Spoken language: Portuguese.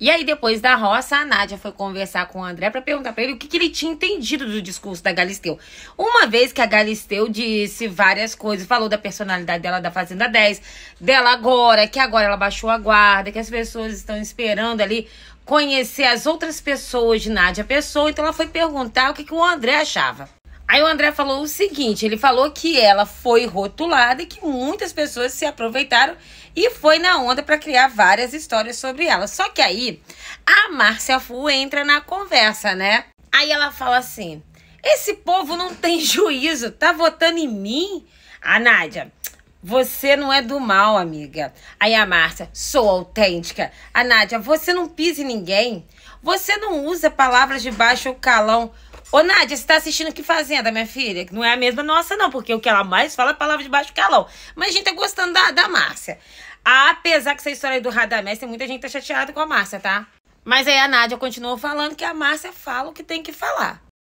E aí, depois da roça, a Nádia foi conversar com o André para perguntar para ele o que, que, ele tinha entendido do discurso da Galisteu. Uma vez que a Galisteu disse várias coisas, falou da personalidade dela da Fazenda 10, dela agora, que agora ela baixou a guarda, que as pessoas estão esperando ali conhecer as outras pessoas de Nádia Pessoa. Então, ela foi perguntar o que, que o André achava. Aí o André falou o seguinte: ele falou que ela foi rotulada e que muitas pessoas se aproveitaram e foi na onda para criar várias histórias sobre ela. Só que aí a Márcia Fu entra na conversa, né? Aí ela fala assim: esse povo não tem juízo, tá votando em mim? A Nádia, você não é do mal, amiga. Aí a Márcia, sou autêntica. A Nádia, você não pisa em ninguém. Você não usa palavras de baixo calão. Ô, Nádia, você tá assistindo que Fazenda, minha filha? Que não é a mesma nossa, não, porque o que ela mais fala é a palavra de baixo calão. Mas a gente tá gostando da, da Márcia. Apesar que essa história aí do Radamés, tem muita gente tá chateada com a Márcia, tá? Mas aí a Nádia continuou falando que a Márcia fala o que tem que falar.